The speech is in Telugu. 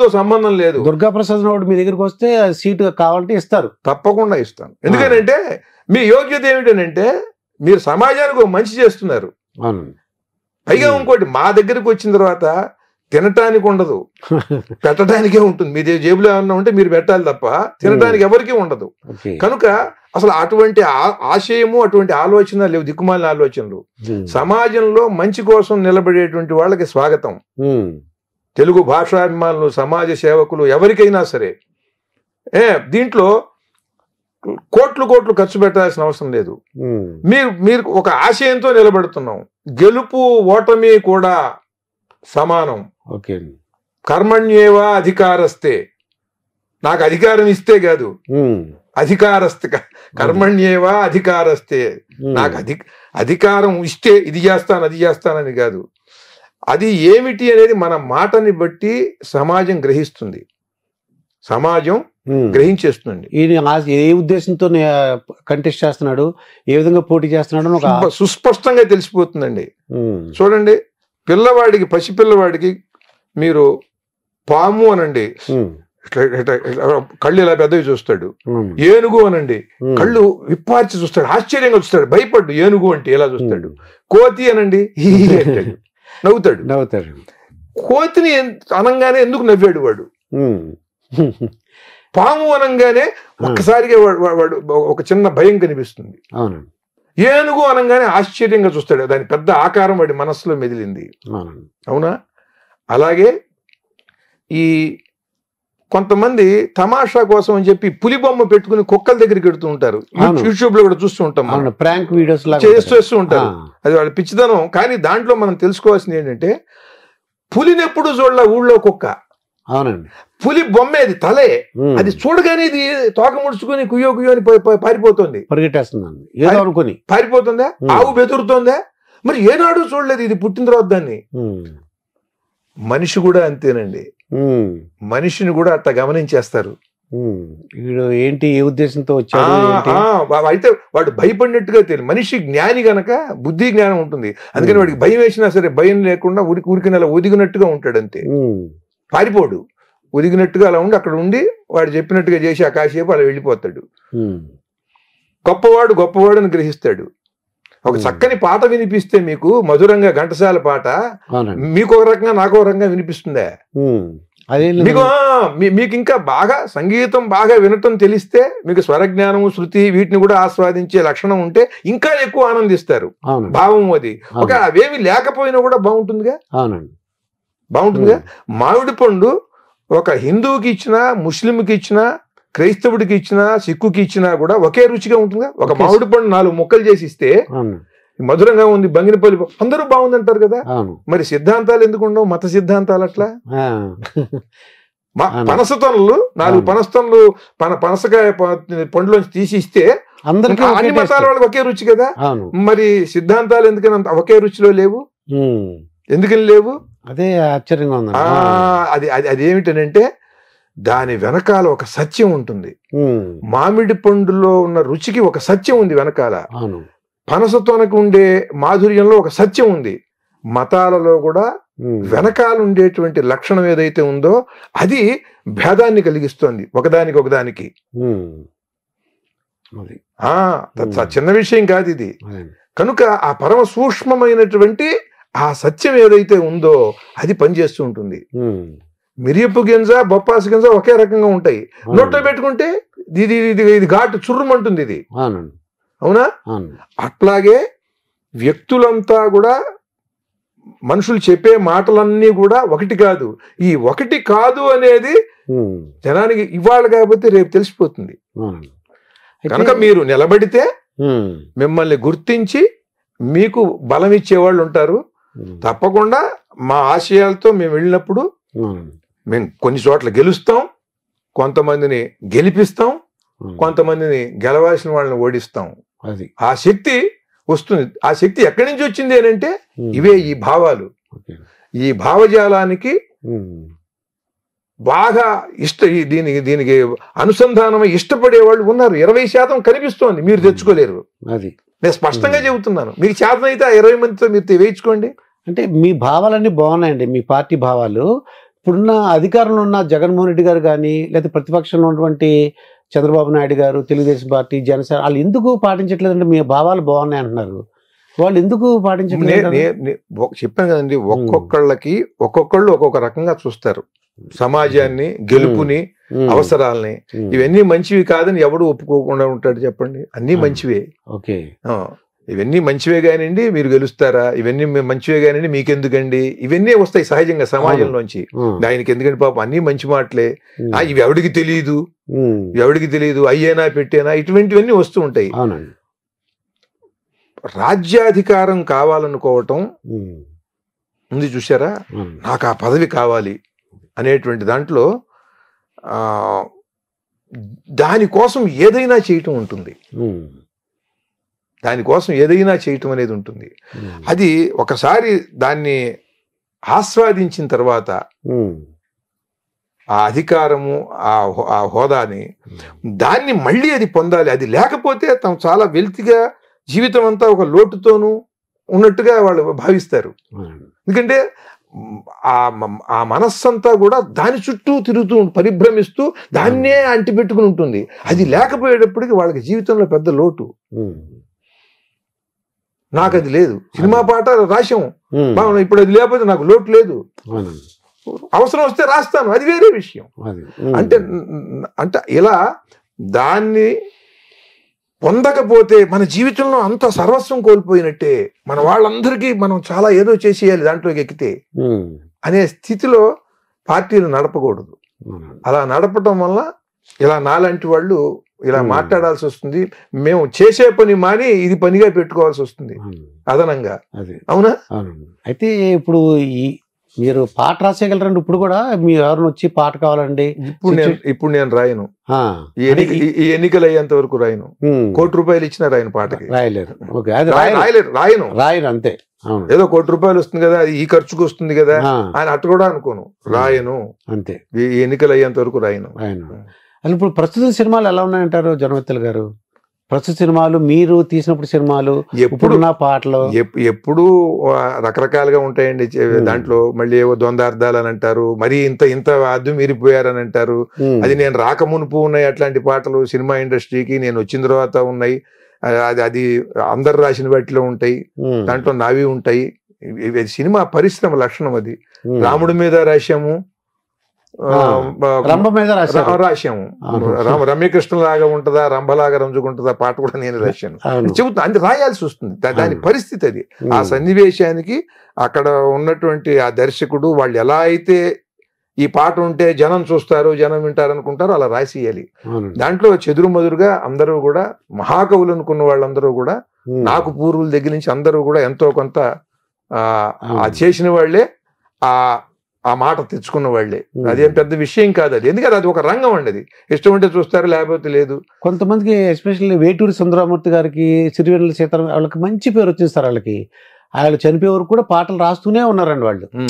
తో సంబంధం లేదు దుర్గా ప్రసాద్ రావు మీ దగ్గరికి వస్తే సీటు కావాలంటే ఇస్తారు తప్పకుండా ఇస్తాను ఎందుకనంటే మీ యోగ్యత అంటే మీరు సమాజానికి మంచి చేస్తున్నారు పైగా ఇంకోటి మా దగ్గరకు వచ్చిన తర్వాత తినటానికి ఉండదు పెట్టడానికే ఉంటుంది మీ జేబులో ఏమన్నా ఉంటే మీరు పెట్టాలి తప్ప తినడానికి ఎవరికీ ఉండదు కనుక అసలు అటువంటి ఆశయము అటువంటి ఆలోచన లేవు దిక్కుమాలిన ఆలోచనలు సమాజంలో మంచి కోసం నిలబడేటువంటి వాళ్ళకి స్వాగతం తెలుగు భాషాభిమానులు సమాజ సేవకులు ఎవరికైనా సరే ఏ దీంట్లో కోట్లు కోట్లు ఖర్చు పెట్టాల్సిన అవసరం లేదు మీరు మీరు ఒక ఆశయంతో నిలబడుతున్నాం గెలుపు ఓటమి కూడా సమానం ఓకే కర్మణ్యేవా అధికారస్తే నాకు అధికారం ఇస్తే కాదు అధికారస్తే కర్మణ్యేవా అధికారస్తే నాకు అధి అధికారం ఇస్తే ఇది చేస్తాను అది చేస్తానని కాదు అది ఏమిటి అనేది మన మాటని బట్టి సమాజం గ్రహిస్తుంది సమాజం గ్రహించేస్తుందండి ఈయన ఏ ఉద్దేశంతో కంటెస్ట్ చేస్తున్నాడు ఏ విధంగా పోటీ చేస్తున్నాడు సుస్పష్టంగా తెలిసిపోతుందండి చూడండి పిల్లవాడికి పసిపిల్లవాడికి మీరు పాము అనండి కళ్ళు ఇలా పెద్దవి చూస్తాడు ఏనుగు అనండి కళ్ళు విప్పార్చి చూస్తాడు ఆశ్చర్యంగా చూస్తాడు భయపడ్డు ఏనుగు అంటే ఎలా చూస్తాడు కోతి అనండి అంటాడు నవ్వుతాడు నవ్వుతాడు కోతిని అనంగానే ఎందుకు నవ్వాడు వాడు పాము అనంగానే ఒక్కసారిగా వాడు ఒక చిన్న భయం కనిపిస్తుంది ఏనుగు అనంగానే ఆశ్చర్యంగా చూస్తాడు దాని పెద్ద ఆకారం వాడి మనస్సులో మెదిలింది అవునా అలాగే ఈ కొంతమంది తమాషా కోసం అని చెప్పి పులి బొమ్మ పెట్టుకుని కుక్కల దగ్గరికి పెడుతూ ఉంటారు యూట్యూబ్ లో కూడా చూస్తూ ఉంటాం ప్రాంక్ వీడియోస్ చేస్తూ ఉంటారు అది వాళ్ళ పిచ్చిదనం కానీ దాంట్లో మనం తెలుసుకోవాల్సింది ఏంటంటే పులిని ఎప్పుడు ఊళ్ళో కుక్క అవునండి పులి బొమ్మ అది తలే అది చూడగానే ఇది తోక ముడుచుకుని కుయ్యో కుయ్యో అని పారిపోతుంది పరిగెట్టేస్తుంది పారిపోతుందా ఆవు బెదురుతోందా మరి ఏనాడు చూడలేదు ఇది పుట్టిన తర్వాత దాన్ని మనిషి కూడా అంతేనండి మనిషిని కూడా అట్లా గమనించేస్తారు ఏంటి ఏ ఉద్దేశంతో వచ్చాడు అయితే వాడు భయపడినట్టుగా తెలియదు మనిషి జ్ఞాని గనక బుద్ధి జ్ఞానం ఉంటుంది అందుకని వాడికి భయం వేసినా సరే భయం లేకుండా ఉరికి ఉరికి అలా ఒదిగినట్టుగా ఉంటాడు అంతే పారిపోడు ఒదిగినట్టుగా అలా ఉండి అక్కడ ఉండి వాడు చెప్పినట్టుగా చేసి ఆ కాసేపు అలా వెళ్ళిపోతాడు గొప్పవాడు గొప్పవాడు అని గ్రహిస్తాడు ఒక చక్కని పాట వినిపిస్తే మీకు మధురంగా ఘంటసాల పాట మీకు ఒక రకంగా నాకు ఒక రకంగా వినిపిస్తుందే మీకు మీకు ఇంకా బాగా సంగీతం బాగా వినటం తెలిస్తే మీకు స్వరజ్ఞానం శృతి వీటిని కూడా ఆస్వాదించే లక్షణం ఉంటే ఇంకా ఎక్కువ ఆనందిస్తారు భావం అది ఒక అవేమి లేకపోయినా కూడా బాగుంటుందిగా బాగుంటుందిగా మామిడి పండు ఒక హిందువుకి ఇచ్చిన ముస్లింకి ఇచ్చినా క్రైస్తవుడికి ఇచ్చినా సిక్కుకి ఇచ్చినా కూడా ఒకే రుచిగా ఉంటుందా ఒక మామిడి పండు నాలుగు ముక్కలు చేసి ఇస్తే మధురంగా ఉంది బంగినపల్లి అందరూ బాగుందంటారు కదా మరి సిద్ధాంతాలు ఎందుకు ఉండవు మత సిద్ధాంతాలు అట్లా పనసతనులు నాలుగు పనస్తనులు పన పనసకాయ పండులోంచి తీసి ఇస్తే అందరికీ అన్ని మతాల వాళ్ళకి ఒకే రుచి కదా మరి సిద్ధాంతాలు ఎందుకని ఒకే రుచిలో లేవు ఎందుకని లేవు అదే ఆశ్చర్యంగా ఉంది అది అది అదేమిటనంటే దాని వెనకాల ఒక సత్యం ఉంటుంది మామిడి పండులో ఉన్న రుచికి ఒక సత్యం ఉంది వెనకాల పనసతోనకు ఉండే మాధుర్యంలో ఒక సత్యం ఉంది మతాలలో కూడా వెనకాల ఉండేటువంటి లక్షణం ఏదైతే ఉందో అది భేదాన్ని కలిగిస్తోంది ఒకదానికి ఒకదానికి ఆ చిన్న విషయం కాదు ఇది కనుక ఆ పరమ సూక్ష్మమైనటువంటి ఆ సత్యం ఏదైతే ఉందో అది పనిచేస్తూ ఉంటుంది మిరియపు గింజ బొప్పాసు గింజ ఒకే రకంగా ఉంటాయి నోట్లో పెట్టుకుంటే ఇది ఇది ఇది ఘాటు చుర్రమంటుంది ఇది అవునా అట్లాగే వ్యక్తులంతా కూడా మనుషులు చెప్పే మాటలన్నీ కూడా ఒకటి కాదు ఈ ఒకటి కాదు అనేది జనానికి ఇవాళ కాకపోతే రేపు తెలిసిపోతుంది కనుక మీరు నిలబడితే మిమ్మల్ని గుర్తించి మీకు బలం ఇచ్చేవాళ్ళు ఉంటారు తప్పకుండా మా ఆశయాలతో మేము వెళ్ళినప్పుడు మేము కొన్ని చోట్ల గెలుస్తాం కొంతమందిని గెలిపిస్తాం కొంతమందిని గెలవాల్సిన వాళ్ళని ఓడిస్తాం అది ఆ శక్తి వస్తుంది ఆ శక్తి ఎక్కడి నుంచి వచ్చింది అంటే ఇవే ఈ భావాలు ఈ భావజాలానికి బాగా ఇష్ట దీనికి దీనికి అనుసంధానం ఇష్టపడే వాళ్ళు ఉన్నారు ఇరవై శాతం కనిపిస్తోంది మీరు తెచ్చుకోలేరు అది నేను స్పష్టంగా చెబుతున్నాను మీకు అయితే ఆ ఇరవై మందితో మీరు వేయించుకోండి అంటే మీ భావాలన్నీ బాగున్నాయండి మీ పార్టీ భావాలు ఇప్పుడున్న అధికారంలో ఉన్న జగన్మోహన్ రెడ్డి గారు కానీ లేదా ప్రతిపక్షంలో ఉన్నటువంటి చంద్రబాబు నాయుడు గారు తెలుగుదేశం పార్టీ జనసేన వాళ్ళు ఎందుకు పాటించట్లేదంటే మీ భావాలు బాగున్నాయి అంటున్నారు వాళ్ళు ఎందుకు పాటించట్లేదు చెప్పాను కదండి ఒక్కొక్కళ్ళకి ఒక్కొక్కళ్ళు ఒక్కొక్క రకంగా చూస్తారు సమాజాన్ని గెలుపుని అవసరాలని ఇవన్నీ మంచివి కాదని ఎవడు ఒప్పుకోకుండా ఉంటాడు చెప్పండి అన్ని మంచివే ఓకే ఇవన్నీ మంచివే కానివ్వండి మీరు గెలుస్తారా ఇవన్నీ మంచివే కానివ్వండి మీకెందుకండి ఇవన్నీ వస్తాయి సహజంగా సమాజంలోంచి ఆయనకి ఎందుకంటే పాపం అన్ని మంచి మాటలే ఇవి ఎవడికి తెలియదు ఎవడికి తెలియదు అయ్యేనా పెట్టేనా ఇటువంటివన్నీ వస్తూ ఉంటాయి రాజ్యాధికారం కావాలనుకోవటం ఉంది చూసారా నాకు ఆ పదవి కావాలి అనేటువంటి దాంట్లో దానికోసం ఏదైనా చేయటం ఉంటుంది దానికోసం ఏదైనా చేయటం అనేది ఉంటుంది అది ఒకసారి దాన్ని ఆస్వాదించిన తర్వాత ఆ అధికారము ఆ హోదాని దాన్ని మళ్ళీ అది పొందాలి అది లేకపోతే తను చాలా వెల్తిగా జీవితం అంతా ఒక లోటుతోనూ ఉన్నట్టుగా వాళ్ళు భావిస్తారు ఎందుకంటే ఆ మనస్సంతా కూడా దాని చుట్టూ తిరుగుతూ పరిభ్రమిస్తూ దాన్నే అంటిపెట్టుకుని ఉంటుంది అది లేకపోయేటప్పటికి వాళ్ళకి జీవితంలో పెద్ద లోటు నాకు అది లేదు సినిమా పాట రాసాము మనం ఇప్పుడు అది లేకపోతే నాకు లోటు లేదు అవసరం వస్తే రాస్తాను అది వేరే విషయం అంటే అంటే ఇలా దాన్ని పొందకపోతే మన జీవితంలో అంత సర్వస్వం కోల్పోయినట్టే మన వాళ్ళందరికీ మనం చాలా ఏదో చేసేయాలి దాంట్లోకి ఎక్కితే అనే స్థితిలో పార్టీలు నడపకూడదు అలా నడపటం వల్ల ఇలా నాలాంటి వాళ్ళు ఇలా మాట్లాడాల్సి వస్తుంది మేము చేసే పని మాని ఇది పనిగా పెట్టుకోవాల్సి వస్తుంది అదనంగా అవునా అయితే ఇప్పుడు ఈ మీరు పాట రాసేయగలరండి ఇప్పుడు కూడా మీ ఎవరిని వచ్చి పాట కావాలండి ఇప్పుడు నేను ఇప్పుడు నేను రాయను ఈ ఎన్నికలు అయ్యేంత వరకు రాయను కోటి రూపాయలు ఇచ్చిన రాయను పాటకి రాయలేదు ఓకే అది రాయను రాయను అంతే ఏదో కోటి రూపాయలు వస్తుంది కదా అది ఈ ఖర్చుకు వస్తుంది కదా ఆయన అట్టు కూడా అనుకోను రాయను అంతే ఈ ఎన్నికలు అయ్యేంత వరకు రాయను రాయను అసలు ఇప్పుడు ప్రస్తుతం సినిమాలు ఎలా ఉన్నాయంటారు జనవెత్తలు గారు ప్రస్తుత సినిమాలు మీరు తీసినప్పుడు సినిమాలు ఎప్పుడు నా పాటలు ఎప్పుడు రకరకాలుగా ఉంటాయండి దాంట్లో మళ్ళీ ఏవో ద్వందార్థాలు అని అంటారు మరి ఇంత ఇంత అద్దు మీరిపోయారని అంటారు అది నేను రాక మునుపు ఉన్నాయి అట్లాంటి పాటలు సినిమా ఇండస్ట్రీకి నేను వచ్చిన తర్వాత ఉన్నాయి అది అది అందరు రాసిన వాటిలో ఉంటాయి దాంట్లో నావి ఉంటాయి సినిమా పరిశ్రమ లక్షణం అది రాముడి మీద రాశాము రంభ మీద రాశాము రమ్యకృష్ణలాగా ఉంటుందా రంభలాగా రంజుకుంటుందా పాట కూడా నేను రాశాను చెబుతా అది రాయాల్సి వస్తుంది దాని పరిస్థితి అది ఆ సన్నివేశానికి అక్కడ ఉన్నటువంటి ఆ దర్శకుడు వాళ్ళు ఎలా అయితే ఈ పాట ఉంటే జనం చూస్తారు జనం వింటారు అనుకుంటారు అలా రాసియాలి దాంట్లో చెదురుమదురుగా అందరూ కూడా మహాకవులు అనుకున్న వాళ్ళందరూ కూడా నాకు పూర్వుల దగ్గర నుంచి అందరూ కూడా ఎంతో కొంత ఆ చేసిన వాళ్లే ఆ ఆ మాట తెచ్చుకున్న వాళ్లే అదేం పెద్ద విషయం కాదు అది ఎందుకంటే అది ఒక రంగం అండి అది ఇష్టం ఉంటే చూస్తారు లేకపోతే లేదు కొంతమందికి ఎస్పెషల్లీ వేటూరి సుందరామూర్తి గారికి సిరివెన్నెల సీతారాం వాళ్ళకి మంచి పేరు వచ్చింది సార్ వాళ్ళకి ఆయన చనిపోయే వరకు కూడా పాటలు రాస్తూనే ఉన్నారండి వాళ్ళు